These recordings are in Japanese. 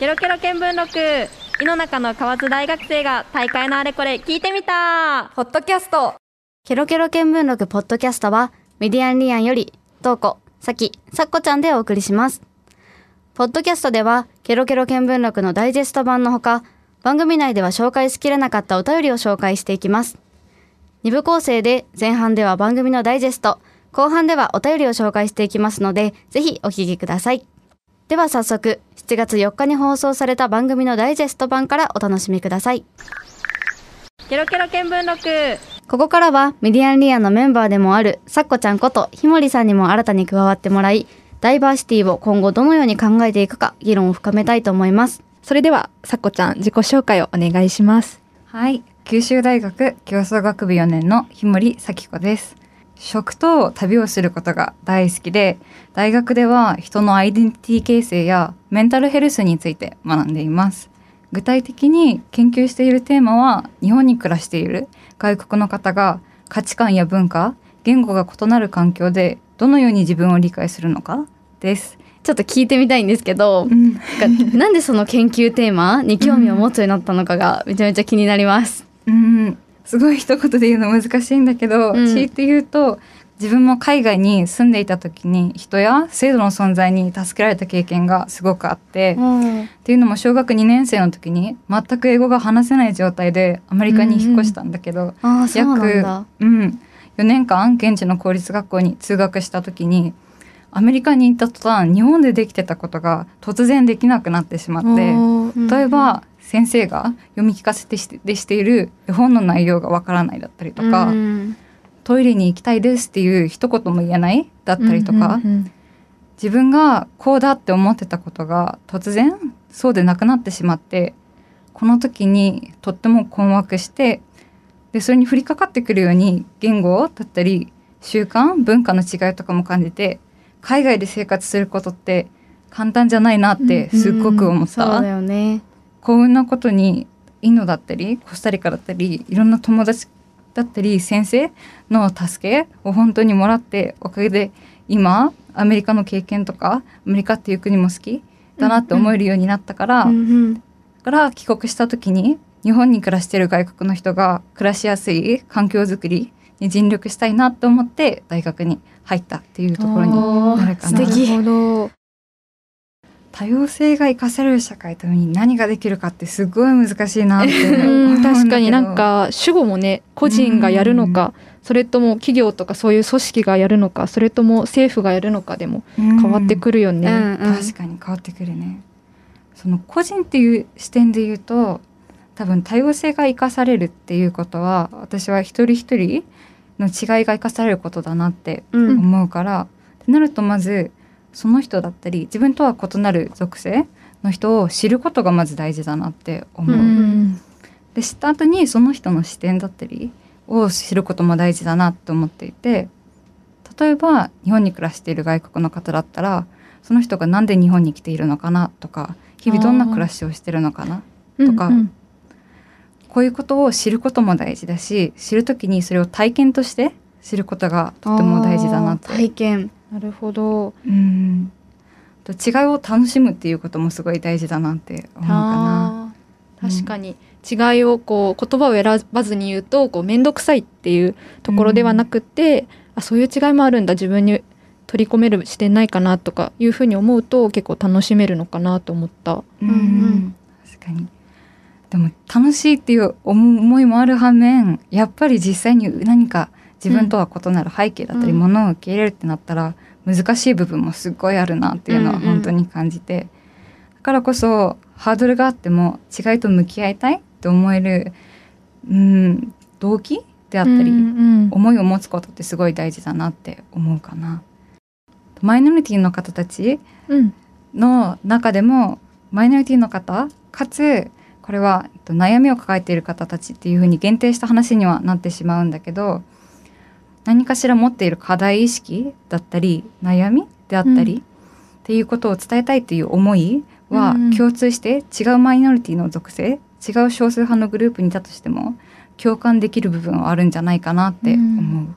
ケロケロ見聞録井の中の河津大学生が大会のあれこれ聞いてみたポッドキャストケロケロ見聞録ポッドキャストはメディアンリアンよりトーコ、サキ、サッコちゃんでお送りしますポッドキャストではケロケロ見聞録のダイジェスト版のほか番組内では紹介しきれなかったお便りを紹介していきます二部構成で前半では番組のダイジェスト後半ではお便りを紹介していきますのでぜひお聞きくださいでは早速7月4日に放送された番組のダイジェスト版からお楽しみくださいケロケロ見聞録ここからはミディアンリアのメンバーでもあるさっこちゃんことひもりさんにも新たに加わってもらいダイバーシティを今後どのように考えていくか議論を深めたいと思いますそれではさっこちゃん自己紹介をお願いしますはい九州大学競争学部4年のひもりさきこです食と旅をすることが大好きで大学では人のアイデンティティ形成やメンタルヘルスについて学んでいます具体的に研究しているテーマは日本に暮らしている外国の方が価値観や文化言語が異なる環境でどのように自分を理解するのかですちょっと聞いてみたいんですけど、うん、なんでその研究テーマに興味を持つようになったのかがめちゃめちゃ気になります。うん、すごい一言で言うの難しいんだけど、うん、強いて言うと自分も海外に住んでいた時に人や制度の存在に助けられた経験がすごくあって、うん、っていうのも小学2年生の時に全く英語が話せない状態でアメリカに引っ越したんだけど、うんうん、約うん、4年間現地の公立学校に通学した時にアメリカに行った途端日本でできてたことが突然できなくなってしまって、例えば、先生が読み聞かせてしてでしている絵本の内容がわからないだったりとか、うん、トイレに行きたいですっていう一言も言えないだったりとか、うんうんうん、自分がこうだって思ってたことが突然そうでなくなってしまってこの時にとっても困惑してでそれに降りかかってくるように言語だったり習慣文化の違いとかも感じて海外で生活することって簡単じゃないなってすっごく思った。うんうん、そうだよね幸運なことにインドだったりコスタリカだったりいろんな友達だったり先生の助けを本当にもらっておかげで今アメリカの経験とかアメリカっていう国も好きだなって思えるようになったから、うんうん、から帰国した時に日本に暮らしてる外国の人が暮らしやすい環境づくりに尽力したいなと思って大学に入ったっていうところになるかな。素敵多様性が生かせる社会とに何ができるかってすごい難しいなって確かになんか主語もね個人がやるのか、それとも企業とかそういう組織がやるのかそれとも政府がやるのかでも変わってくるよね、うんうん、確かに変わってくるねその個人っていう視点で言うと多分多様性が生かされるっていうことは私は一人一人の違いが生かされることだなって思うから、うん、ってなるとまずその人だったり自分とは異なる属性の人を知ることがまず大事だなって思う。うで知った後にその人の視点だったりを知ることも大事だなと思っていて例えば日本に暮らしている外国の方だったらその人が何で日本に来ているのかなとか日々どんな暮らしをしてるのかなとか、うんうん、こういうことを知ることも大事だし知る時にそれを体験として知ることがとても大事だなと体験なるほどうんと違いを楽しむっていうこともすごい大事だなって思うかな確かに、違いをこう言葉を選ばずに言うとこう面倒くさいっていうところではなくて、うん、あそういう違いもあるんだ自分に取り込める視点ないかなとかいうふうに思うと結構楽しめるのかなと思った。うん、うん、確かにでも楽しいっていう思いもある反面やっぱり実際に何か自分とは異なる背景だったり、ものを受け入れるってなったら難しい部分もすっごいあるなっていうのは本当に感じて、だからこそハードルがあっても違いと向き合いたいって思える、うん、動機であったり、思いを持つことってすごい大事だなって思うかな。マイノリティの方たちの中でも、マイノリティの方かつこれは悩みを抱えている方たちっていうふうに限定した話にはなってしまうんだけど何かしら持っている課題意識だったり悩みであったり、うん、っていうことを伝えたいという思いは共通して違うマイノリティの属性違う少数派のグループにいたとしても共感できる部分はあるんじゃないかなって思う。うん、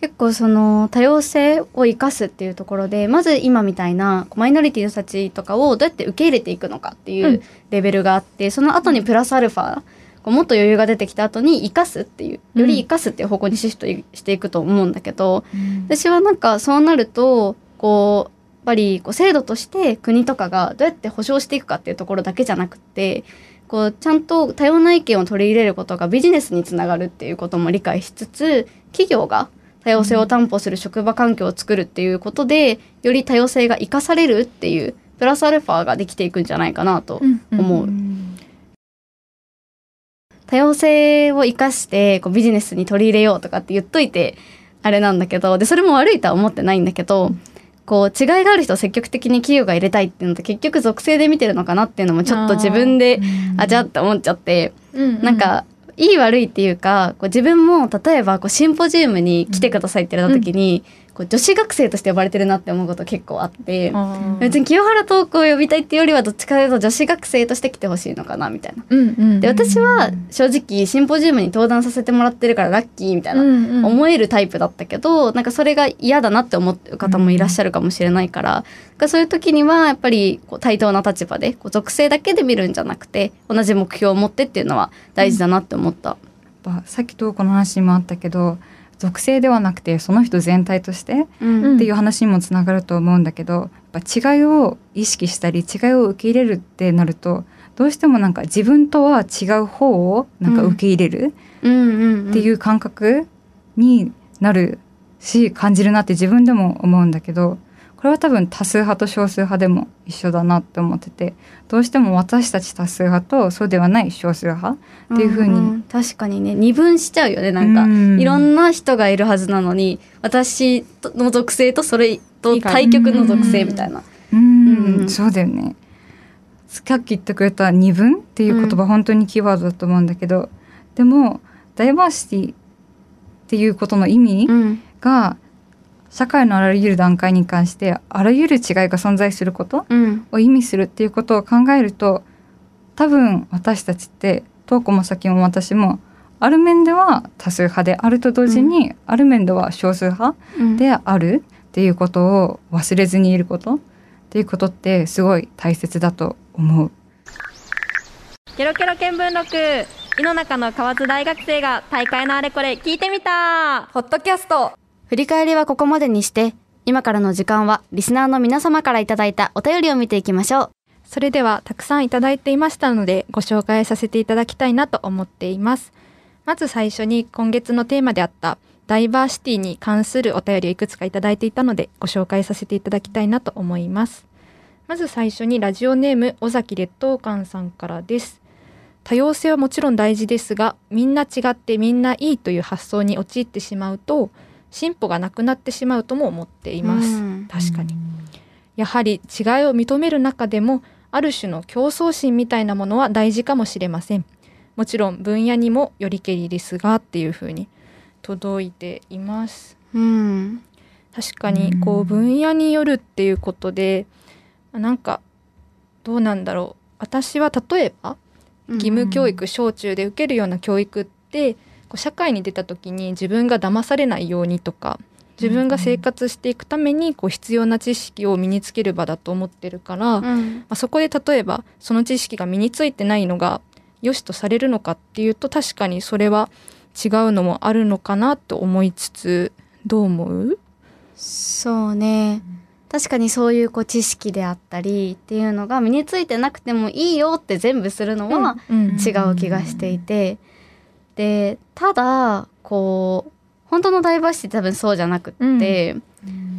結構その多様性を生かすっていうところでまず今みたいなマイノリティの人たちとかをどうやって受け入れていくのかっていうレベルがあって、うん、その後にプラスアルファこうもっと余裕が出てきた後に生かすっていうより生かすっていう方向にシフトしていくと思うんだけど、うん、私はなんかそうなるとこうやっぱりこう制度として国とかがどうやって保障していくかっていうところだけじゃなくてこうちゃんと多様な意見を取り入れることがビジネスにつながるっていうことも理解しつつ企業が多様性を担保する職場環境を作るっていうことでより多様性が生かされるっていうプラスアルファができていくんじゃないかなと思う。うんうんうん多様性を生かしてこうビジネスに取り入れようとかって言っといてあれなんだけどでそれも悪いとは思ってないんだけどこう違いがある人を積極的に企業が入れたいっていうのと結局属性で見てるのかなっていうのもちょっと自分であじゃって思っちゃって、うんうん、なんかいい悪いっていうかこう自分も例えばこうシンポジウムに来てくださいって言われた時に、うんこう女子学生として呼ばれてるなって思うこと結構あって別に清原東子を呼びたいっていうよりはどっちかというと女子学生として来てほしいのかなみたいな。で私は正直シンポジウムに登壇させてもらってるからラッキーみたいな、思えるタイプだったけどなんかそれが嫌だなって思う方もいらっしゃるかもしれないから,、うん、そういう時にはやっぱりこう対等な立場でこう属性だけで見るんじゃなくて同じ目標を持ってっていうのは大事だなって思った。うん、さっきトーの話もあったけど属性ではなくてその人全体として、っていう話にもつながると思うんだけどやっぱ違いを意識したり違いを受け入れるってなるとどうしてもなんか自分とは違う方をなんか受け入れるっていう感覚になるし感じるなって自分でも思うんだけどこれは多分多数派と少数派でも一緒だなって思っててどうしても私たち多数派とそうではない少数派っていうふうに、んうん、確かにね二分しちゃうよねなんか、うん、いろんな人がいるはずなのに私の属性とそれと対局の属性みたいな。うん、そうだよねさっき言ってくれた二分っていう言葉、うん、本当にキーワードだと思うんだけどでもダイバーシティっていうことの意味が、社会のあらゆる段階に関してあらゆる違いが存在することを意味するっていうことを考えると、多分私たちって瞳子も先も私もある面では多数派であると同時に、うん、ある面では少数派であるっていうことを忘れずにいることっていうことってすごい大切だと思う。ケロケロ見聞録井の中の河津大学生が大会のあれこれ聞いてみたポッドキャスト振り返りはここまでにして、今からの時間はリスナーの皆様からいただいたお便りを見ていきましょう。それではたくさんいただいていましたのでご紹介させていただきたいなと思っています。まず最初に今月のテーマであったダイバーシティに関するお便りをいくつかいただいていたのでご紹介させていただきたいなと思います。まず最初にラジオネーム尾崎劣等館さんからです。多様性はもちろん大事ですがみんな違ってみんないいという発想に陥ってしまうと進歩がなくなってしまうとも思っています。確かにやはり違いを認める中でもある種の競争心みたいなものは大事かもしれません。もちろん分野にもよりけりですがっていう風に届いています。うん、確かにこう分野によるっていうことで、なんかどうなんだろう私は例えば義務教育、小中で受けるような教育ってこう社会に出た時に自分が騙されないようにとか自分が生活していくためにこう必要な知識を身につける場だと思ってるから、うん、まあ、そこで例えばその知識が身についてないのが良しとされるのかっていうと確かにそれは違うのもあるのかなと思いつつどう思うそうね確かにそういうこう知識であったりっていうのが身についてなくてもいいよって全部するのは違う気がしていて。うんうんでただこう本当のダイバーシティ多分そうじゃなくって、うん、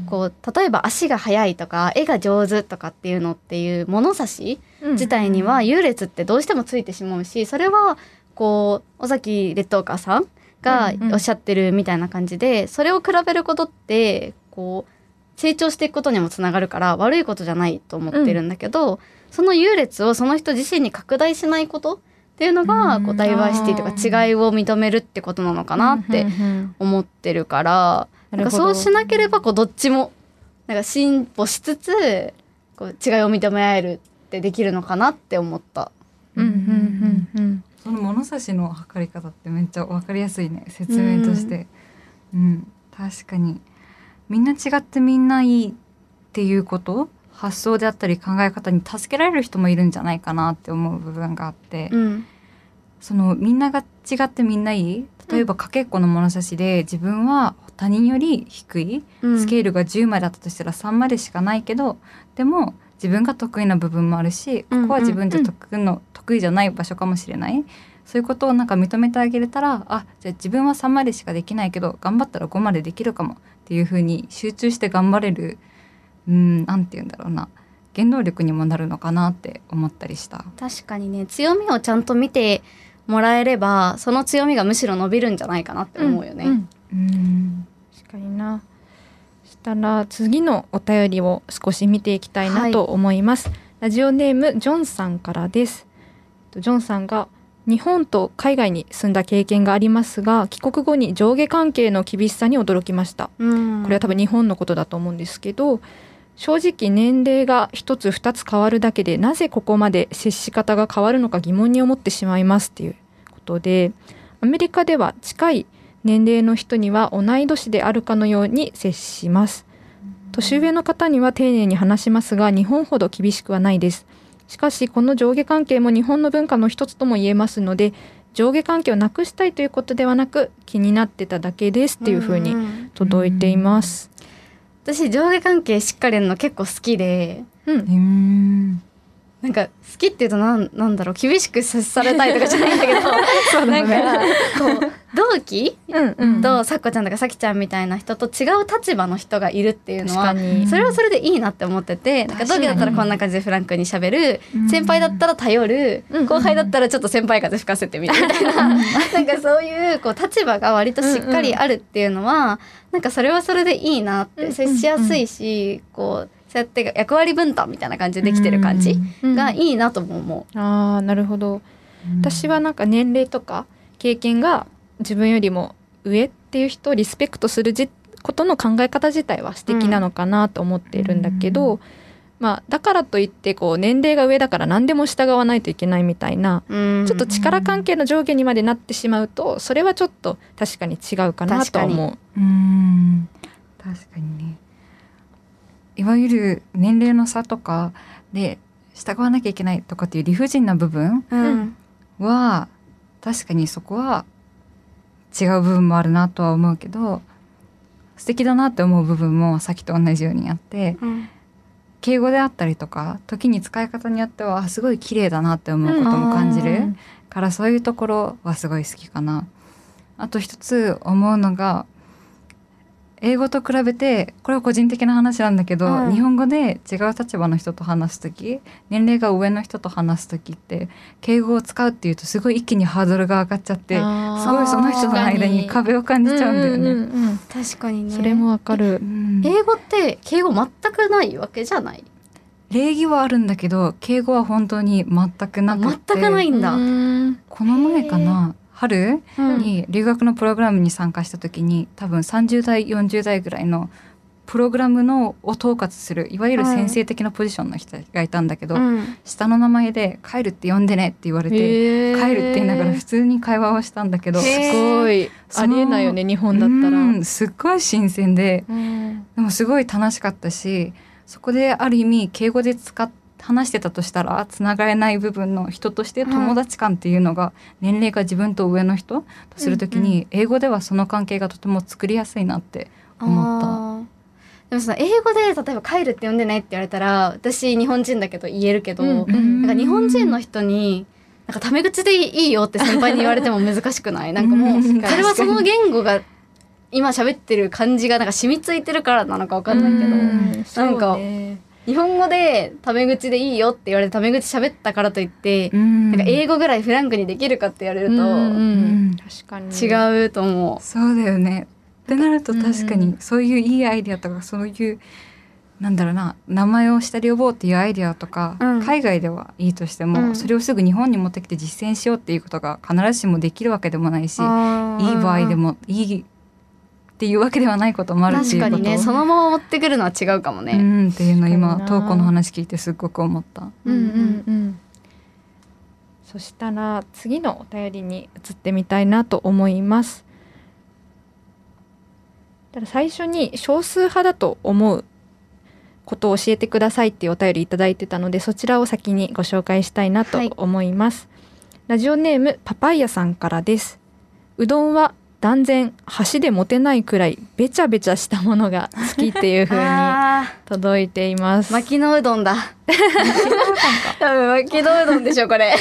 こう例えば足が速いとか絵が上手とかっていうのっていう物差し自体には優劣ってどうしてもついてしまうしそれはこう尾崎劣等家さんがおっしゃってるみたいな感じで、それを比べることってこう成長していくことにもつながるから悪いことじゃないと思ってるんだけど、うん、その優劣をその人自身に拡大しないことっていうのがこうダイバーシティとか違いを認めるってことなのかなって思ってるからなんかそうしなければこうどっちもなんか進歩しつつこう違いを認め合えるってできるのかなって思った。うんうんうんうん、その物差しの測り方ってめっちゃ分かりやすいね説明として、うん、うん、確かにみんな違ってみんないいっていうこと発想であったり考え方に助けられる人もいるんじゃないかなって思う部分があって、うん、そのみんなが違ってみんないい例えばかけっこの物差しで自分は他人より低い、うん、スケールが10までだったとしたら3までしかないけどでも自分が得意な部分もあるしここは自分じゃ得の、得意じゃない場所かもしれないそういうことをなんか認めてあげれたらあじゃあ自分は3までしかできないけど頑張ったら5までできるかもっていうふうに集中して頑張れる。うんなんて言うんだろうな原動力にもなるのかなって思ったりした確かにね強みをちゃんと見てもらえればその強みがむしろ伸びるんじゃないかなって思うよね。うん、うん、確かになしたら次のお便りを少し見ていきたいなと思います。はい、ラジオネームジョンさんからです。ジョンさんが日本と海外に住んだ経験がありますが帰国後に上下関係の厳しさに驚きました、これは多分日本のことだと思うんですけど正直年齢が一つ二つ変わるだけでなぜここまで接し方が変わるのか疑問に思ってしまいますっていうことでアメリカでは近い年齢の人には同い年であるかのように接します年上の方には丁寧に話しますが日本ほど厳しくはないですしかしこの上下関係も日本の文化の一つとも言えますので上下関係をなくしたいということではなく気になってただけですっていうふうに届いています、うんうん私上下関係しっかりの結構好きで、うん、なんか好きっていうとなんなんだろう厳しくされたいとかじゃないんだけど だ、ね、なんかこう同期とさっこちゃんとかさきちゃんみたいな人と違う立場の人がいるっていうのはそれはそれでいいなって思っててなんか同期だったらこんな感じでフランクにしゃべる、先輩だったら頼る、うん、後輩だったらちょっと先輩風吹かせてみたいな、うん、なんかそういうこう立場が割としっかりあるっていうのは、うんうん、なんかそれはそれでいいなって接しやすいし、こう。そうやって役割分担みたいな感じでできてる感じがいいなとも思う。うんうん、あなるほど、私はなんか年齢とか経験が自分よりも上っていう人をリスペクトするじことの考え方自体は素敵なのかなと思っているんだけど、うん、まあ、だからといってこう年齢が上だから何でも従わないといけないみたいな、うん、ちょっと力関係の上下にまでなってしまうとそれはちょっと確かに違うかなと思う。確かに、うん、確かにねいわゆる年齢の差とかで従わなきゃいけないとかっていう理不尽な部分は、うん、確かにそこは違う部分もあるなとは思うけど素敵だなって思う部分もさっきと同じようにあって、うん、敬語であったりとか時に使い方によってはすごい綺麗だなって思うことも感じる、からそういうところはすごい好きかな。あと一つ思うのが英語と比べてこれは個人的な話なんだけど、うん、日本語で違う立場の人と話す時年齢が上の人と話す時って敬語を使うっていうとすごい一気にハードルが上がっちゃってすごいその人の間に壁を感じちゃうんだよね。うんうんうん、確かに、ね、それもわかる、うん、英語って敬語全くないわけじゃない礼儀はあるんだけど敬語は本当に全くなくて全くないんだこの前かな春に留学のプログラムに参加した時に多分30代40代ぐらいのプログラムのを統括するいわゆる先生的なポジションの人がいたんだけど、はいうん、下の名前で「帰るって呼んでね」って言われて「帰る」って言いながら普通に会話をしたんだけどすごいありえないよね日本だったら。すっごい新鮮で、うん、でもすごい楽しかったしそこである意味敬語で使って話してたとしたらつながれない部分の人として友達感っていうのが年齢が自分と上の人とするときに英語ではその関係がとても作りやすいなって思った。でもその英語で例えば「帰る」って呼んでないって言われたら私日本人だけど言えるけど、うんうん、なんか日本人の人になんかタメ口でいいよって先輩に言われても難しくないなんかもうそれはその言語が今喋ってる感じがなんか染みついてるからなのか分かんないけど、うん、なんか、日本語でタメ口でいいよって言われてタメ口喋ったからといって、うん、なんか英語ぐらいフランクにできるかって言われると、うん、確かに違うと思う。そうだよねってなると確かにそういういいアイディアとかそういうなんだろうな名前を下で呼ぼうっていうアイディアとか、うん、海外ではいいとしても、うん、それをすぐ日本に持ってきて実践しようっていうことが必ずしもできるわけでもないし、いい場合でもいいっていうわけではないこともあるっていう確かにねそのまま持ってくるのは違うかもね。うんっていうの今瞳子の話聞いてすっごく思った。うんうんうん、そしたら次のお便りに移ってみたいなと思います。ただ最初に少数派だと思うことを教えてくださいっていうお便り頂いてたのでそちらを先にご紹介したいなと思います、はい、ラジオネームパパイヤさんからですうどんは断然橋で持てないくらいべちゃべちゃしたものが好きっていう風に 届いています。巻きのうどんだ。多分巻きのうどんでしょこれ。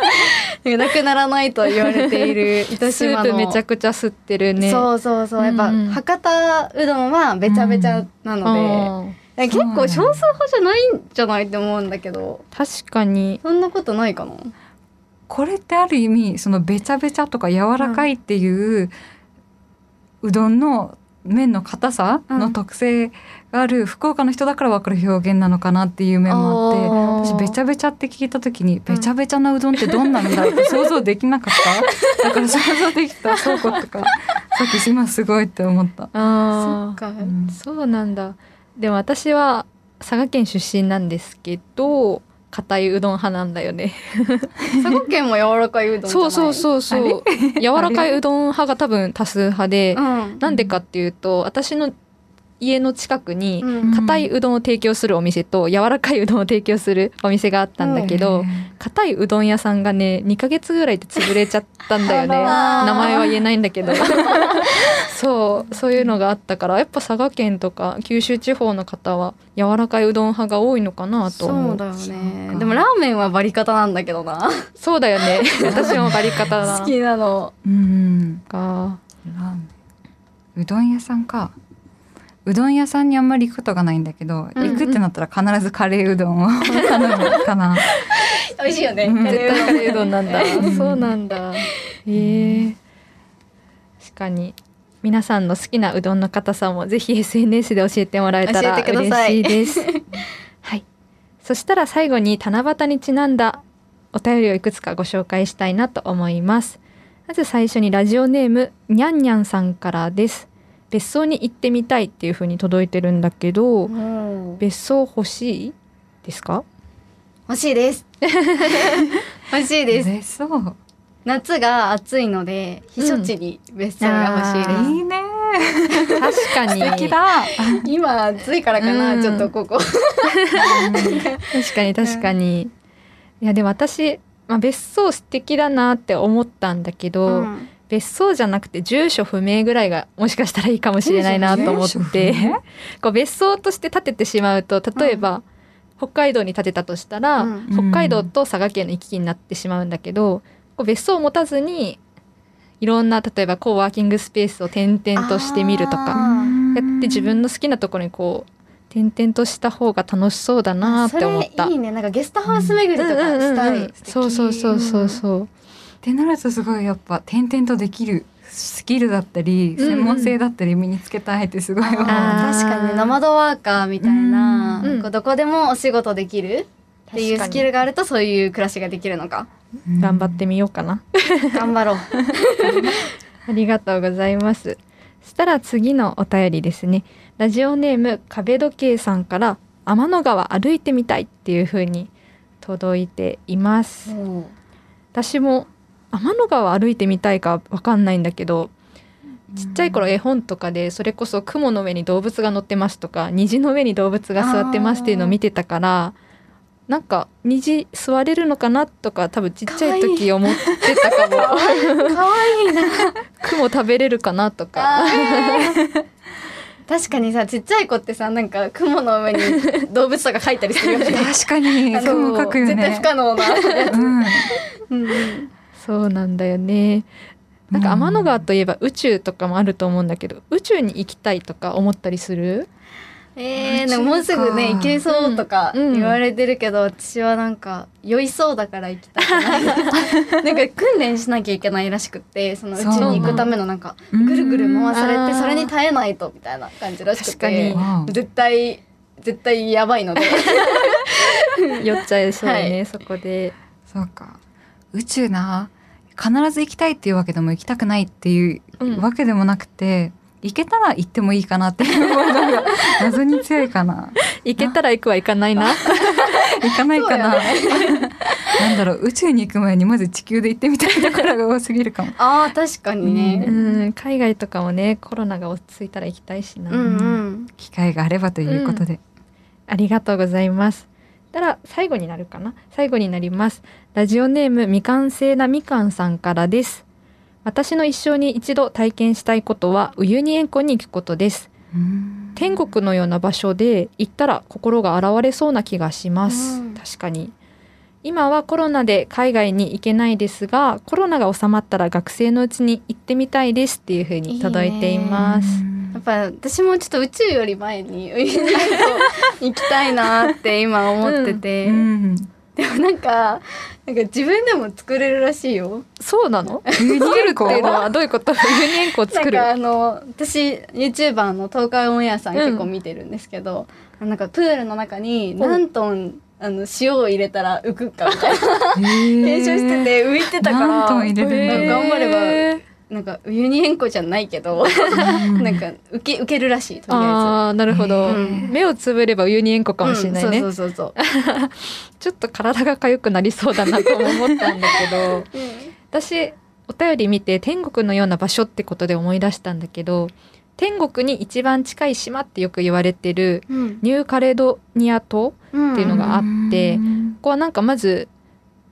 なくならないと言われている糸島の。めちゃくちゃ吸ってるね。そうそうそう。やっぱ、博多うどんはべちゃべちゃなので、うん、結構少数派じゃないんじゃないって思うんだけど。確かに。そんなことないかな。これってある意味そのべちゃべちゃとか柔らかいっていう、うどんの麺の硬さの特性がある福岡の人だから分かる表現なのかなっていう面もあって私べちゃべちゃって聞いた時にべちゃべちゃなうどんってどんなんだって想像できなかった だから想像できた倉庫とかさっき今すごいって思ったあそっか、うん、そうなんだでも私は佐賀県出身なんですけど硬いうどん派なんだよね佐賀県も柔らかいうどんそうそうそうそう。柔らかいうどん派が多分多数派で、うん、なんでかっていうと、私の家の近くに硬いうどんを提供するお店と柔らかいうどんを提供するお店があったんだけど硬、いうどん屋さんがね2ヶ月ぐらいで潰れちゃったんだよね 名前は言えないんだけど そうそういうのがあったからやっぱ佐賀県とか九州地方の方は柔らかいうどん派が多いのかなと思うそうだよねでもラーメンはバリ方なんだけどなそうだよね 私もバリ方だ好きなのうんかうどん屋さんかうどん屋さんにあんまり行くことがないんだけど、うんうん、行くってなったら必ずカレーうどんを 頼むかな美味しいよね、うん、絶対カレーうどんなんだ そうなんだえー、確かに皆さんの好きなうどんの硬さもぜひ SNS で教えてもらえたら嬉しいです はいそしたら最後に七夕にちなんだお便りをいくつかご紹介したいなと思いますまず最初にラジオネームにゃんにゃんさんからです別荘に行ってみたいっていうふうに届いてるんだけど、うん、別荘欲しいですか欲しいです 欲しいです別荘夏が暑いので避暑地に別荘が欲しいです、うん、いいね確かに今暑いからかな、うん、ちょっとここ確かに確かに、いやで私、まあ、別荘素敵だなって思ったんだけど、うん、別荘じゃなくて住所不明ぐらいがもしかしたらいいかもしれないなと思ってこう別荘として建ててしまうと例えば、うん、北海道に建てたとしたら、うん、北海道と佐賀県の行き来になってしまうんだけど、こう別荘を持たずにいろんな例えばこうワーキングスペースを転々としてみるとかやって自分の好きなところにこう転々とした方が楽しそうだなって思った。いいね、なんかゲストハウス巡りとかしたい。そうそうそうそうそう。ってなるとすごいやっぱ転々とできるスキルだったり専門性だったり身につけたいってすごい思う、うん確かにノマドワーカーみたいな、うん、こうどこでもお仕事できるっていうスキルがあるとそういう暮らしができるのか、う頑張ってみようかな頑張ろう ありがとうございますそしたら次のお便りですねラジオネーム壁時計さんから天の川歩いてみたいっていう風に届いています私も天の川歩いてみたいか分かんないんだけどちっちゃい頃絵本とかでそれこそ雲の上に動物が乗ってますとか虹の上に動物が座ってますっていうのを見てたからなんか虹座れるのかなとか多分ちっちゃい時思ってたかもかわいいな雲食べれるかなとか、確かにさちっちゃい子ってさなんか雲の上に動物とか描いたりするよね 確かに雲描くよね絶対不可能な、うん、うんそうなんだよねなんか天の川といえば宇宙とかもあると思うんだけど、宇宙に行きたいとか思ったりするえー、でももうすぐね行けそうとか言われてるけど、うんうん、私はなんか酔いそうだから行きたい なんか訓練しなきゃいけないらしくってその宇宙に行くためのなんかぐるぐる回されてそれに耐えないとみたいな感じらしくて絶対絶対やばいので 酔っちゃいそうね、はい、そこでそうか宇宙な必ず行きたいっていうわけでも行きたくないっていうわけでもなくて、うん、行けたら行ってもいいかなっていうのが 謎に強いかな。行けたら行くは行かないな。行かないかな。なんだろう宇宙に行く前にまず地球で行ってみたいところが多すぎるかも。ああ確かにね、うん。海外とかもねコロナが落ち着いたら行きたいしな。うんうん、機会があればということで、うん、ありがとうございます。たら最後になるかな最後になります。ラジオネーム未完成なみかんさんからです。私の一生に一度体験したいことは、ウユニ塩湖に行くことです。天国のような場所で行ったら心が洗われそうな気がします。確かに。今はコロナで海外に行けないですが、コロナが収まったら学生のうちに行ってみたいですっていうふうに届いています。いいやっぱ私もちょっと宇宙より前にウィズ行きたいなって今思ってて、うんうん、でもなんかなんか自分でも作れるらしいよそうなの作るっていうのはどういうこと牛乳円作るあの私 YouTuber の東海オンエアさん結構見てるんですけど、うん、なんかプールの中に何トンあの塩を入れたら浮くかみたいな 検証してて浮いてたからん頑張ればなんかユニエンコじゃないけど、なんか受け受けるらしいとりあえず。あなるほど、うん、目をつぶればユニエンコかもしれないね。うん、そうそうそうそう。ちょっと体が痒くなりそうだなと思ったんだけど、うん、私お便り見て天国のような場所ってことで思い出したんだけど。天国に一番近い島ってよく言われてるニューカレドニア島っていうのがあって、ここはなんかまず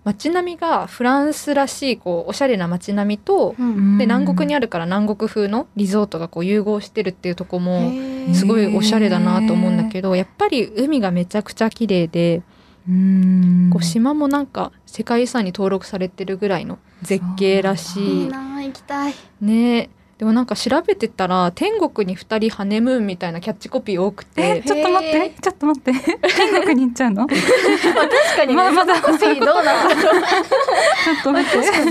街並みがフランスらしいこうおしゃれな街並みと、うん、で南国にあるから南国風のリゾートがこう融合してるっていうとこもすごいおしゃれだなと思うんだけどやっぱり海がめちゃくちゃ綺麗でうこう島もなんか世界遺産に登録されてるぐらいの絶景らしい。行きたいねでもなんか調べてたら天国に2人ハネムーンみたいなキャッチコピー多くてちょっと待ってちょっと待って天国に行っちゃうのまあ確かに、まあ、まだコピーどうなのちょっと待ってそ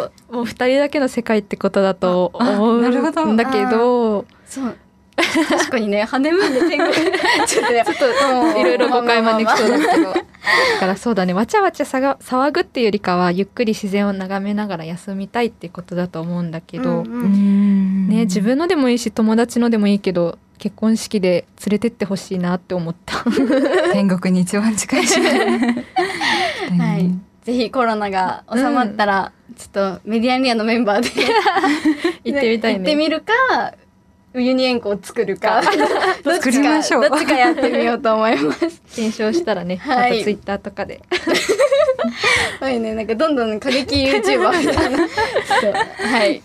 うもう2人だけの世界ってことだと思うんだけどそう確かにねハネムーンで天国 ちょっと、ね、ちょっといろいろ誤解招きそうだけどだからそうだねわちゃわちゃさが騒ぐっていうよりかはゆっくり自然を眺めながら休みたいってことだと思うんだけど、うんうん、ね、自分のでもいいし友達のでもいいけど結婚式で連れてってほしいなって思った 天国に一番近いし、ね、はい、ぜひコロナが収まったら、うん、ちょっとメディアニアのメンバーで行ってみたい、ね、行ってみるかユニエンコを作るか どっちかどっちかやってみようと思います 検証したらね、はい、またツイッターとかではい ねなんかどんどん過激 YouTuber みたいなはい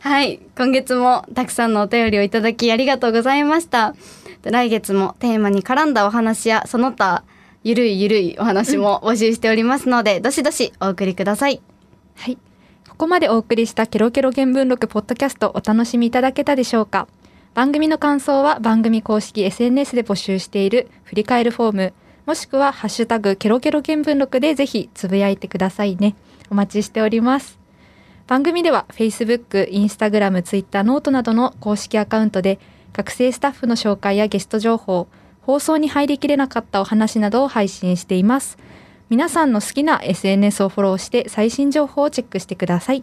はい今月もたくさんのお便りをいただきありがとうございました来月もテーマに絡んだお話やその他ゆるいゆるいお話も募集しておりますので、どしどしお送りくださいはいここまでお送りしたケロケロ原文録ポッドキャストお楽しみいただけたでしょうか番組の感想は番組公式 SNS で募集している振り返るフォームもしくはハッシュタグケロケロ原文録でぜひつぶやいてくださいね。お待ちしております。番組では Facebook、Instagram、Twitter、ノートなどの公式アカウントで学生スタッフの紹介やゲスト情報、放送に入りきれなかったお話などを配信しています。皆さんの好きな SNS をフォローして最新情報をチェックしてください。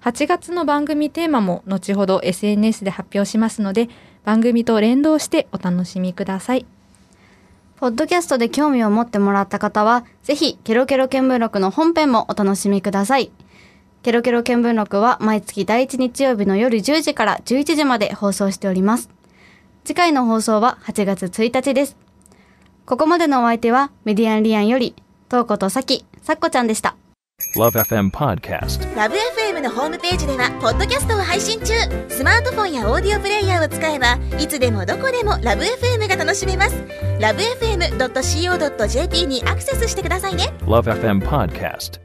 8月の番組テーマも後ほど SNS で発表しますので、番組と連動してお楽しみください。ポッドキャストで興味を持ってもらった方は、ぜひ、ケロケロ見聞録の本編もお楽しみください。ケロケロ見聞録は毎月第1日曜日の夜10時から11時まで放送しております。次回の放送は8月1日です。ここまでのお相手は、メディアンリアンより、うことさき、さっこちゃんでした。LoveFM Podcast LoveFM のホームページではポッドキャストを配信中スマートフォンやオーディオプレイヤーを使えばいつでもどこでも LoveFM が楽しめます LoveFM.co.jp にアクセスしてくださいね LoveFM Podcast